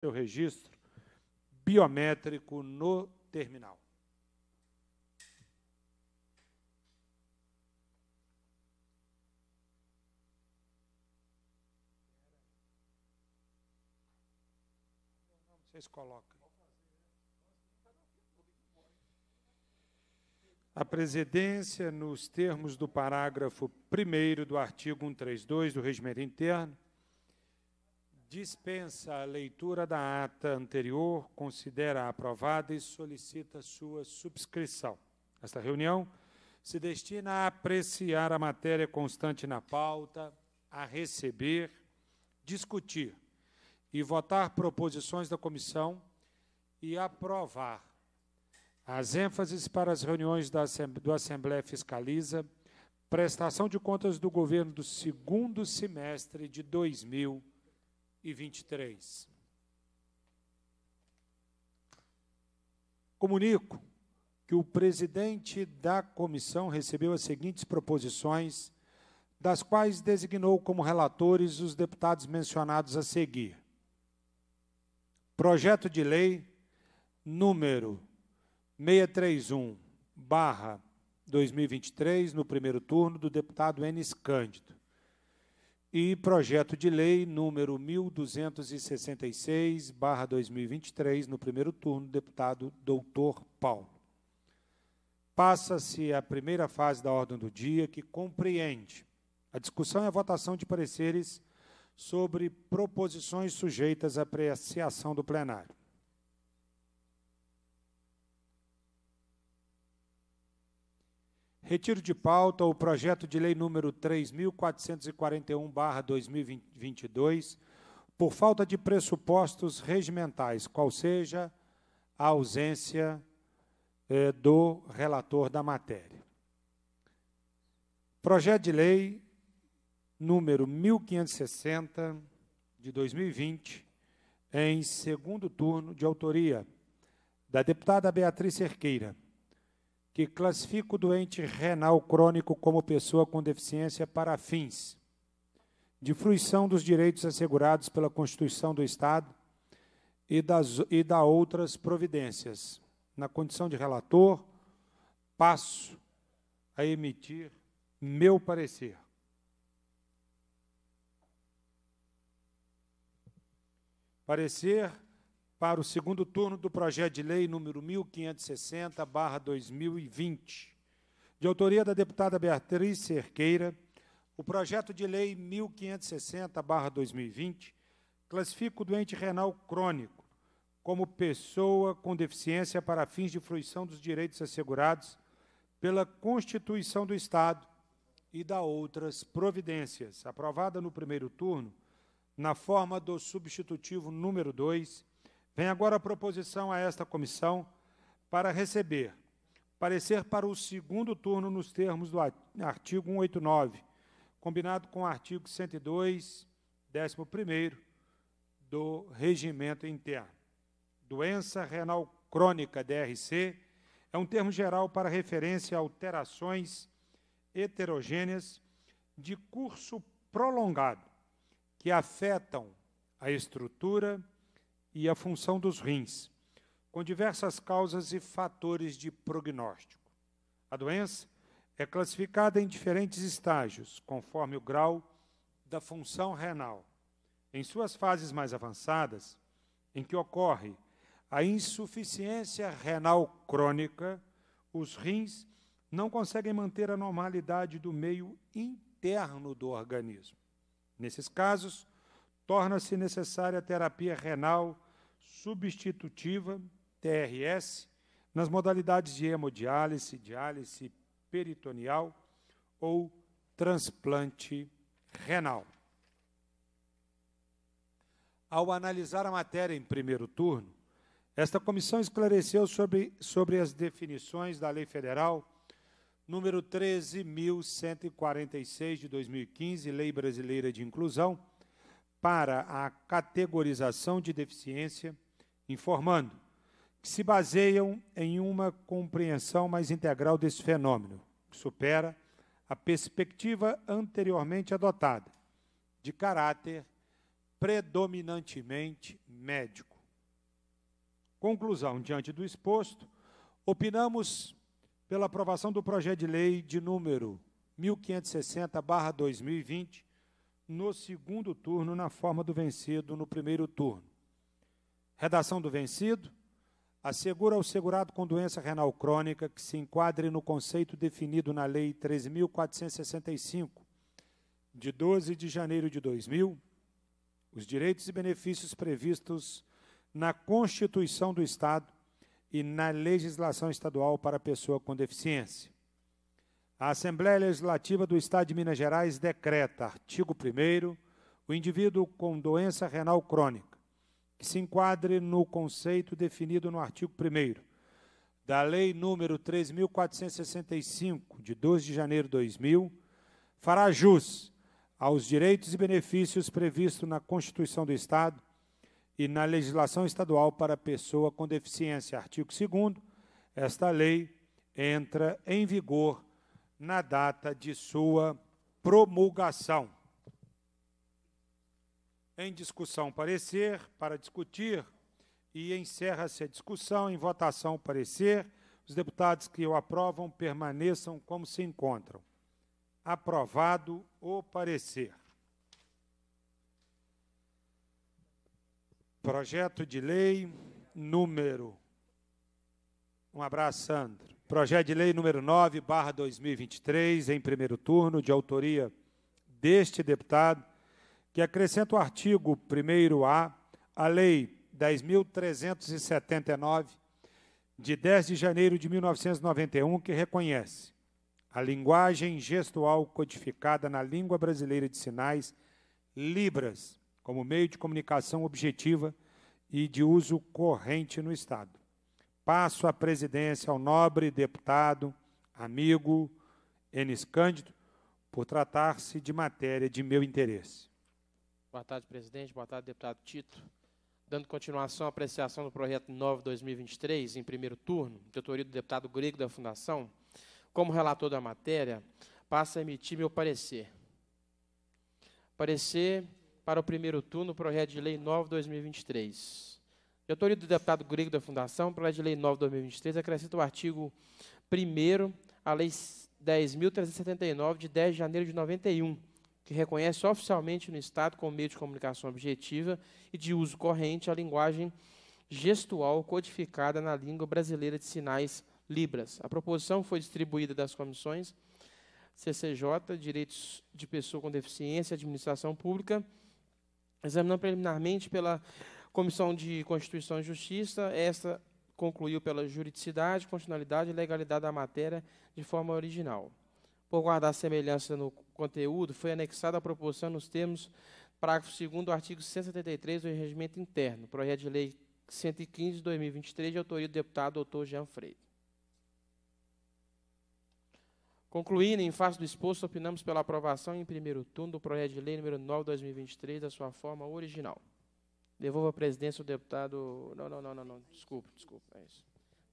seu registro biométrico no terminal. Vocês colocam. A presidência, nos termos do parágrafo 1 do artigo 132 do regimento interno, dispensa a leitura da ata anterior, considera aprovada e solicita sua subscrição. Esta reunião se destina a apreciar a matéria constante na pauta, a receber, discutir e votar proposições da comissão e aprovar as ênfases para as reuniões da do Assembleia Fiscaliza, prestação de contas do governo do segundo semestre de 2020 e 23. Comunico que o presidente da comissão recebeu as seguintes proposições, das quais designou como relatores os deputados mencionados a seguir. Projeto de lei número 631, barra 2023, no primeiro turno, do deputado Enes Cândido e projeto de lei número 1266/2023 no primeiro turno, deputado doutor Paulo. Passa-se a primeira fase da ordem do dia que compreende a discussão e a votação de pareceres sobre proposições sujeitas à apreciação do plenário. Retiro de pauta o projeto de lei número 3441/2022, por falta de pressupostos regimentais, qual seja a ausência eh, do relator da matéria. Projeto de lei número 1560 de 2020, em segundo turno de autoria da deputada Beatriz Cerqueira que classifica o doente renal crônico como pessoa com deficiência para fins de fruição dos direitos assegurados pela Constituição do Estado e, das, e da outras providências. Na condição de relator, passo a emitir meu parecer. Parecer para o segundo turno do projeto de lei número 1560/2020, de autoria da deputada Beatriz Cerqueira, o projeto de lei 1560/2020 classifica o doente renal crônico como pessoa com deficiência para fins de fruição dos direitos assegurados pela Constituição do Estado e da outras providências, aprovada no primeiro turno na forma do substitutivo número 2 Vem agora a proposição a esta comissão para receber parecer para o segundo turno nos termos do artigo 189, combinado com o artigo 102, 11 do regimento interno. Doença renal crônica, DRC, é um termo geral para referência a alterações heterogêneas de curso prolongado que afetam a estrutura, e a função dos rins, com diversas causas e fatores de prognóstico. A doença é classificada em diferentes estágios, conforme o grau da função renal. Em suas fases mais avançadas, em que ocorre a insuficiência renal crônica, os rins não conseguem manter a normalidade do meio interno do organismo. Nesses casos, torna-se necessária a terapia renal substitutiva, TRS, nas modalidades de hemodiálise, diálise peritoneal ou transplante renal. Ao analisar a matéria em primeiro turno, esta comissão esclareceu sobre, sobre as definições da Lei Federal número 13.146 de 2015, Lei Brasileira de Inclusão, para a categorização de deficiência, informando que se baseiam em uma compreensão mais integral desse fenômeno, que supera a perspectiva anteriormente adotada, de caráter predominantemente médico. Conclusão: diante do exposto, opinamos pela aprovação do projeto de lei de número 1560/2020 no segundo turno na forma do vencido no primeiro turno. Redação do vencido. Assegura ao segurado com doença renal crônica que se enquadre no conceito definido na Lei 3.465, de 12 de janeiro de 2000, os direitos e benefícios previstos na Constituição do Estado e na legislação estadual para a pessoa com deficiência. A Assembleia Legislativa do Estado de Minas Gerais decreta, artigo 1, o indivíduo com doença renal crônica, que se enquadre no conceito definido no artigo 1 da Lei número 3.465, de 2 de janeiro de 2000, fará jus aos direitos e benefícios previstos na Constituição do Estado e na legislação estadual para a pessoa com deficiência. Artigo 2 esta lei entra em vigor na data de sua promulgação. Em discussão, parecer, para discutir, e encerra-se a discussão. Em votação, parecer. Os deputados que o aprovam permaneçam como se encontram. Aprovado o parecer. Projeto de lei número. Um abraço, Sandro. Projeto de lei número 9, barra 2023, em primeiro turno, de autoria deste deputado, que acrescenta o artigo 1A à Lei 10.379, de 10 de janeiro de 1991, que reconhece a linguagem gestual codificada na língua brasileira de sinais, Libras, como meio de comunicação objetiva e de uso corrente no Estado passo a presidência ao nobre deputado, amigo Enes Cândido, por tratar-se de matéria de meu interesse. Boa tarde, presidente. Boa tarde, deputado Tito. Dando continuação à apreciação do projeto 9-2023, em primeiro turno, de autoria do deputado Grego da Fundação, como relator da matéria, passo a emitir meu parecer. Parecer para o primeiro turno, projeto de lei 9-2023. De autoria do deputado grego da Fundação, projeto de lei 9 de 2023, acrescenta o artigo 1 à lei 10.379, de 10 de janeiro de 91, que reconhece oficialmente no Estado, como meio de comunicação objetiva e de uso corrente, a linguagem gestual codificada na língua brasileira de sinais Libras. A proposição foi distribuída das comissões CCJ, Direitos de Pessoa com Deficiência e Administração Pública, examinando preliminarmente pela Comissão de Constituição e Justiça, esta concluiu pela juridicidade, constitucionalidade e legalidade da matéria de forma original. Por guardar semelhança no conteúdo, foi anexada a proposição nos termos parágrafo 2 do artigo 173 do Regimento Interno, projeto de lei 115 de 2023, de autoria do deputado doutor Jean Freire. Concluindo, em face do exposto, opinamos pela aprovação em primeiro turno do projeto de lei número 9 de 2023, da sua forma original. Devolvo a presidência ao deputado. Não, não, não, não, não. Desculpa, desculpa. É isso.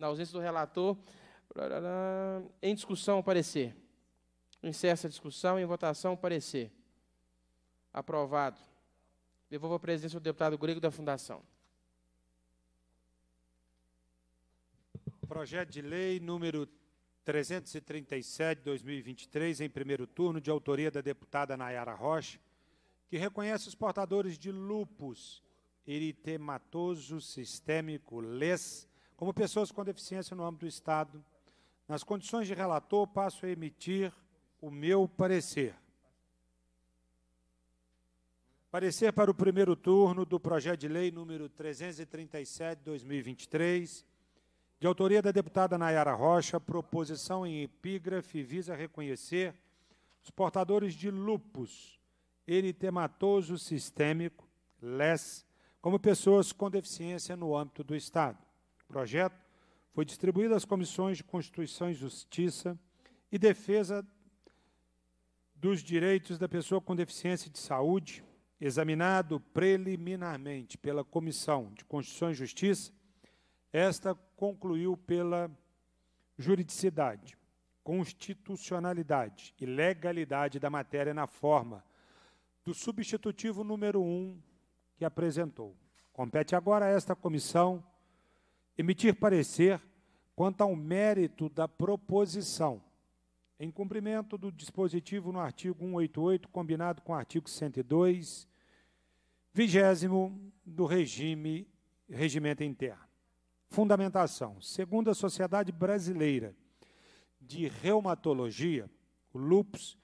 Na ausência do relator. Em discussão, parecer. Encerra essa discussão. Em votação, parecer. Aprovado. Devolvo a presidência ao deputado Grego da Fundação. Projeto de lei número 337-2023, em primeiro turno, de autoria da deputada Nayara Rocha, que reconhece os portadores de lupus eritematoso sistêmico, LES, como pessoas com deficiência no âmbito do Estado. Nas condições de relator, passo a emitir o meu parecer. Parecer para o primeiro turno do projeto de lei número 337, 2023, de autoria da deputada Nayara Rocha, proposição em epígrafe visa reconhecer os portadores de lupus eritematoso sistêmico, LES, como pessoas com deficiência no âmbito do Estado. O projeto foi distribuído às comissões de Constituição e Justiça e Defesa dos Direitos da Pessoa com Deficiência de Saúde, examinado preliminarmente pela Comissão de Constituição e Justiça, esta concluiu pela juridicidade, constitucionalidade e legalidade da matéria na forma do substitutivo número 1 que apresentou. Compete agora a esta comissão emitir parecer quanto ao mérito da proposição, em cumprimento do dispositivo no artigo 188, combinado com o artigo 102, vigésimo do regime, regimento interno. Fundamentação. Segundo a Sociedade Brasileira de Reumatologia, o lúpus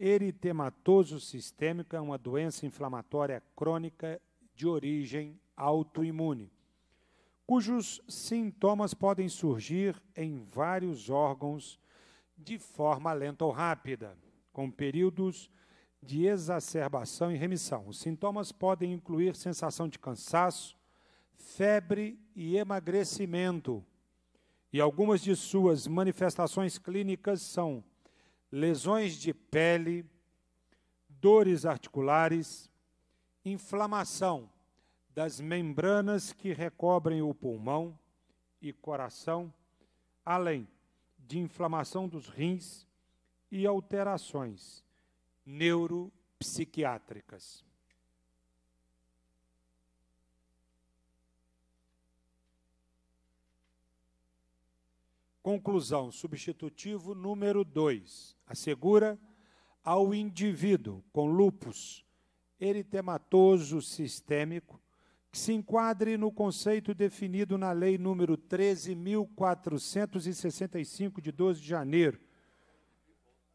eritematoso sistêmico é uma doença inflamatória crônica de origem autoimune, cujos sintomas podem surgir em vários órgãos de forma lenta ou rápida, com períodos de exacerbação e remissão. Os sintomas podem incluir sensação de cansaço, febre e emagrecimento. E algumas de suas manifestações clínicas são lesões de pele, dores articulares, inflamação das membranas que recobrem o pulmão e coração, além de inflamação dos rins e alterações neuropsiquiátricas. Conclusão: substitutivo número 2 assegura ao indivíduo com lupus eritematoso sistêmico que se enquadre no conceito definido na Lei número 13.465, de 12 de janeiro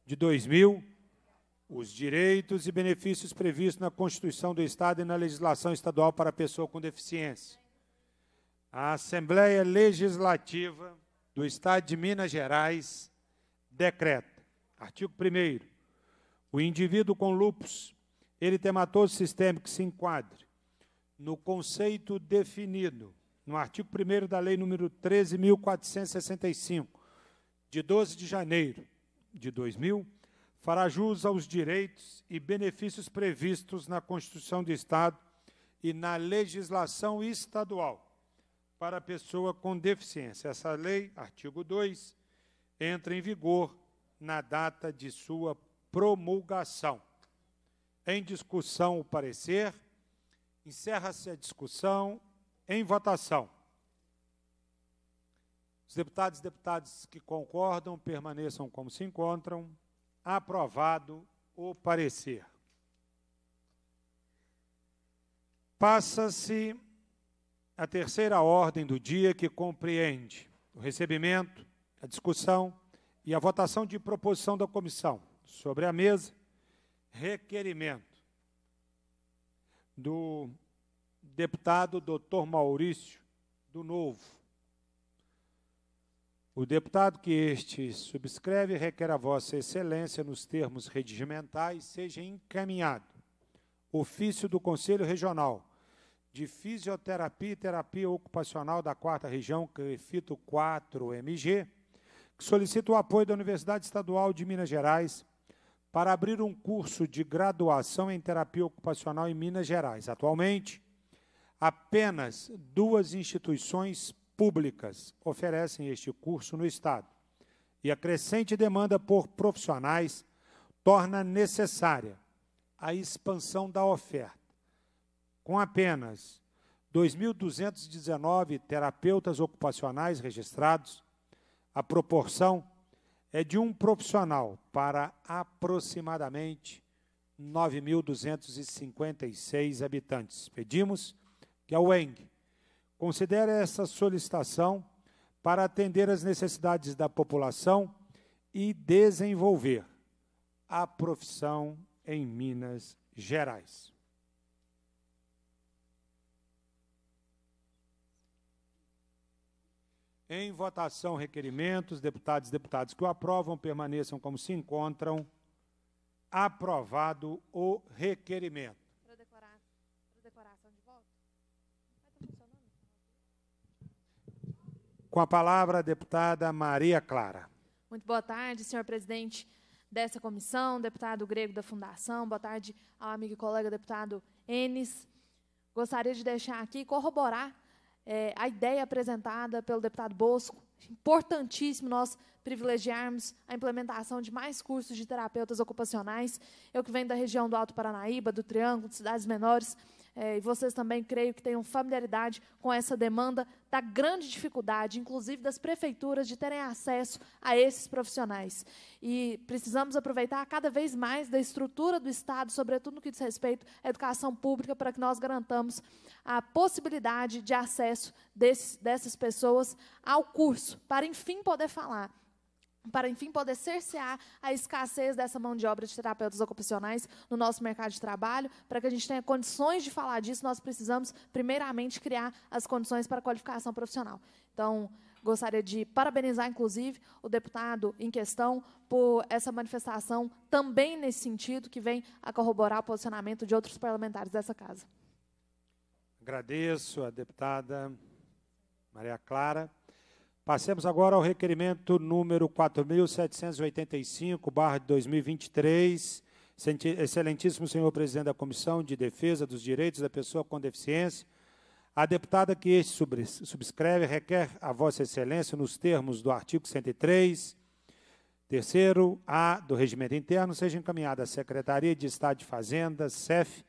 de 2000, os direitos e benefícios previstos na Constituição do Estado e na legislação estadual para a pessoa com deficiência. A Assembleia Legislativa do Estado de Minas Gerais decreta, artigo 1 o indivíduo com lupus ele tematoso sistêmico se enquadre no conceito definido no artigo 1 da Lei número 13.465, de 12 de janeiro de 2000, fará jus aos direitos e benefícios previstos na Constituição do Estado e na legislação estadual para a pessoa com deficiência. Essa lei, artigo 2, entra em vigor na data de sua promulgação. Em discussão o parecer. Encerra-se a discussão em votação. Os deputados e deputadas que concordam permaneçam como se encontram. Aprovado o parecer. Passa-se a terceira ordem do dia, que compreende o recebimento, a discussão e a votação de proposição da comissão sobre a mesa requerimento do deputado doutor Maurício do Novo. O deputado que este subscreve requer a Vossa Excelência, nos termos regimentais, seja encaminhado ofício do Conselho Regional de Fisioterapia e Terapia Ocupacional da 4 Região, CREFITO 4 MG, que solicita o apoio da Universidade Estadual de Minas Gerais para abrir um curso de graduação em terapia ocupacional em Minas Gerais. Atualmente, apenas duas instituições públicas oferecem este curso no Estado. E a crescente demanda por profissionais torna necessária a expansão da oferta. Com apenas 2.219 terapeutas ocupacionais registrados, a proporção é de um profissional para aproximadamente 9.256 habitantes. Pedimos que a UENG considere essa solicitação para atender às necessidades da população e desenvolver a profissão em Minas Gerais. Em votação, requerimentos. Deputados e deputadas que o aprovam permaneçam como se encontram. Aprovado o requerimento. Com a palavra, a deputada Maria Clara. Muito boa tarde, senhor presidente dessa comissão, deputado grego da Fundação. Boa tarde ao amigo e colega deputado Enes. Gostaria de deixar aqui corroborar é, a ideia apresentada pelo deputado Bosco. Importantíssimo nós privilegiarmos a implementação de mais cursos de terapeutas ocupacionais. Eu que venho da região do Alto Paranaíba, do Triângulo, de cidades menores, é, e vocês também creio que tenham familiaridade com essa demanda da grande dificuldade, inclusive das prefeituras, de terem acesso a esses profissionais. E precisamos aproveitar cada vez mais da estrutura do Estado, sobretudo no que diz respeito à educação pública, para que nós garantamos a possibilidade de acesso desse, dessas pessoas ao curso, para enfim poder falar para enfim poder cercear a escassez dessa mão de obra de terapeutas ocupacionais no nosso mercado de trabalho. Para que a gente tenha condições de falar disso, nós precisamos, primeiramente, criar as condições para a qualificação profissional. Então, gostaria de parabenizar, inclusive, o deputado em questão por essa manifestação também nesse sentido, que vem a corroborar o posicionamento de outros parlamentares dessa casa. Agradeço a deputada Maria Clara. Passemos agora ao requerimento número 4785, barra de 2023. Excelentíssimo senhor presidente da Comissão de Defesa dos Direitos da Pessoa com Deficiência, a deputada que este subscreve requer a Vossa Excelência, nos termos do artigo 103, terceiro A do Regimento Interno, seja encaminhada à Secretaria de Estado de Fazenda, SEF,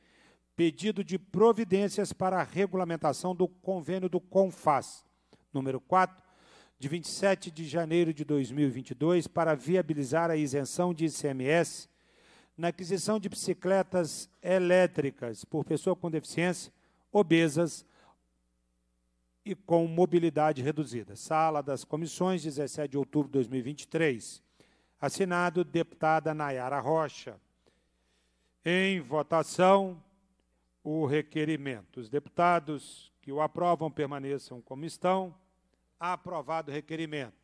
pedido de providências para a regulamentação do convênio do CONFAS, número 4, de 27 de janeiro de 2022 para viabilizar a isenção de ICMS na aquisição de bicicletas elétricas por pessoa com deficiência, obesas e com mobilidade reduzida. Sala das Comissões, 17 de outubro de 2023. Assinado, deputada Nayara Rocha. Em votação, o requerimento. Os deputados que o aprovam permaneçam como estão. Aprovado o requerimento.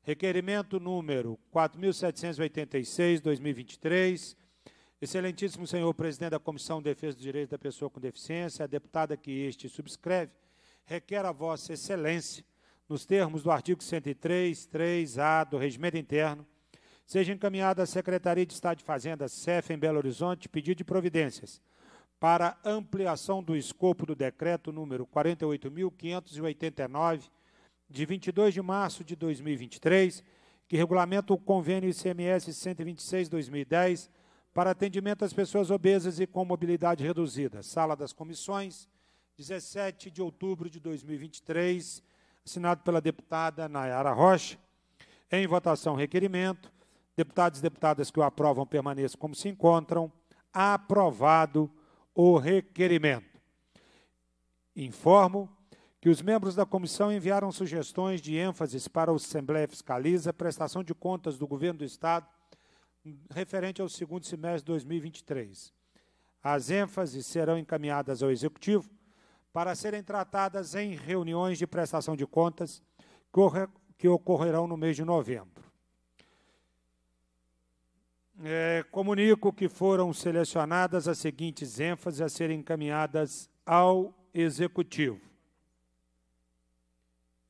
Requerimento número 4786, 2023. Excelentíssimo senhor presidente da Comissão de Defesa dos Direitos da Pessoa com Deficiência, a deputada que este subscreve, requer a vossa excelência, nos termos do artigo 103, 3A do Regimento Interno, seja encaminhada à Secretaria de Estado de Fazenda, CEF, em Belo Horizonte, pedido de providências para ampliação do escopo do decreto número 48.589, de 22 de março de 2023, que regulamenta o convênio ICMS 126/2010 para atendimento às pessoas obesas e com mobilidade reduzida. Sala das Comissões, 17 de outubro de 2023, assinado pela deputada Nayara Rocha. Em votação, requerimento. Deputados e deputadas que o aprovam permaneçam como se encontram. Aprovado o requerimento. Informo que os membros da comissão enviaram sugestões de ênfases para a Assembleia Fiscaliza, prestação de contas do Governo do Estado, referente ao segundo semestre de 2023. As ênfases serão encaminhadas ao Executivo para serem tratadas em reuniões de prestação de contas que ocorrerão no mês de novembro. É, comunico que foram selecionadas as seguintes ênfases a serem encaminhadas ao Executivo.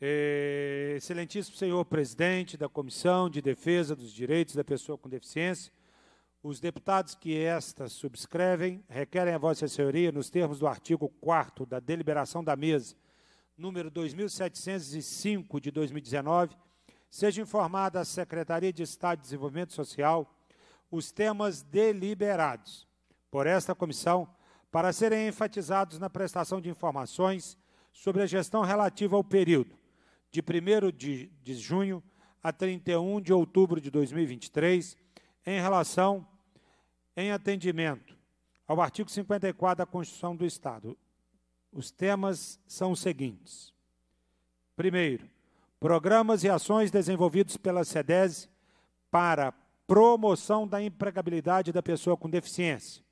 Eh, excelentíssimo senhor presidente da Comissão de Defesa dos Direitos da Pessoa com Deficiência, os deputados que esta subscrevem requerem a vossa senhoria, nos termos do artigo 4 da deliberação da mesa, número 2705 de 2019, seja informada à Secretaria de Estado de Desenvolvimento Social os temas deliberados por esta comissão para serem enfatizados na prestação de informações sobre a gestão relativa ao período de 1 de, de junho a 31 de outubro de 2023, em relação em atendimento ao artigo 54 da Constituição do Estado. Os temas são os seguintes. Primeiro, programas e ações desenvolvidos pela SEDES para promoção da empregabilidade da pessoa com deficiência,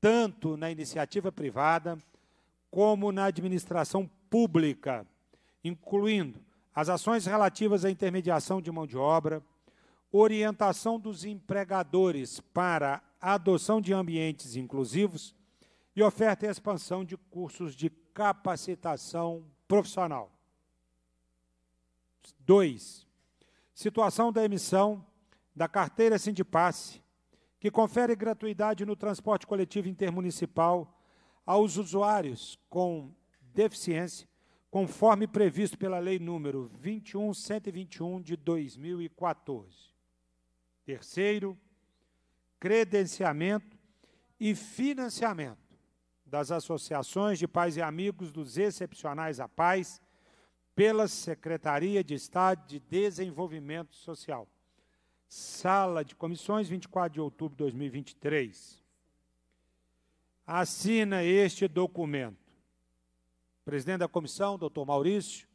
tanto na iniciativa privada como na administração pública incluindo as ações relativas à intermediação de mão de obra, orientação dos empregadores para a adoção de ambientes inclusivos e oferta e expansão de cursos de capacitação profissional. Dois, Situação da emissão da carteira Sindipasse, que confere gratuidade no transporte coletivo intermunicipal aos usuários com deficiência conforme previsto pela Lei número 21121 de 2014. Terceiro, credenciamento e financiamento das associações de pais e amigos dos excepcionais à paz pela Secretaria de Estado de Desenvolvimento Social. Sala de Comissões, 24 de outubro de 2023. Assina este documento presidente da comissão, doutor Maurício,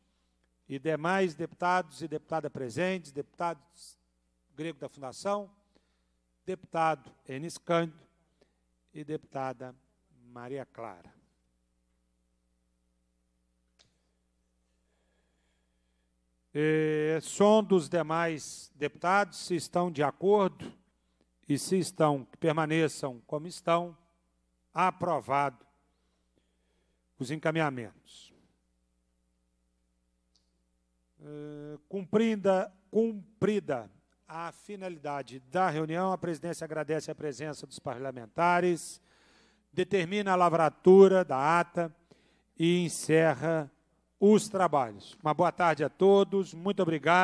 e demais deputados e deputada presentes, deputados grego da Fundação, deputado Enis Cândido e deputada Maria Clara. É, som dos demais deputados, se estão de acordo e se estão, que permaneçam como estão, aprovado os encaminhamentos. Eh, cumprida, cumprida a finalidade da reunião, a presidência agradece a presença dos parlamentares, determina a lavratura da ata e encerra os trabalhos. Uma boa tarde a todos, muito obrigado.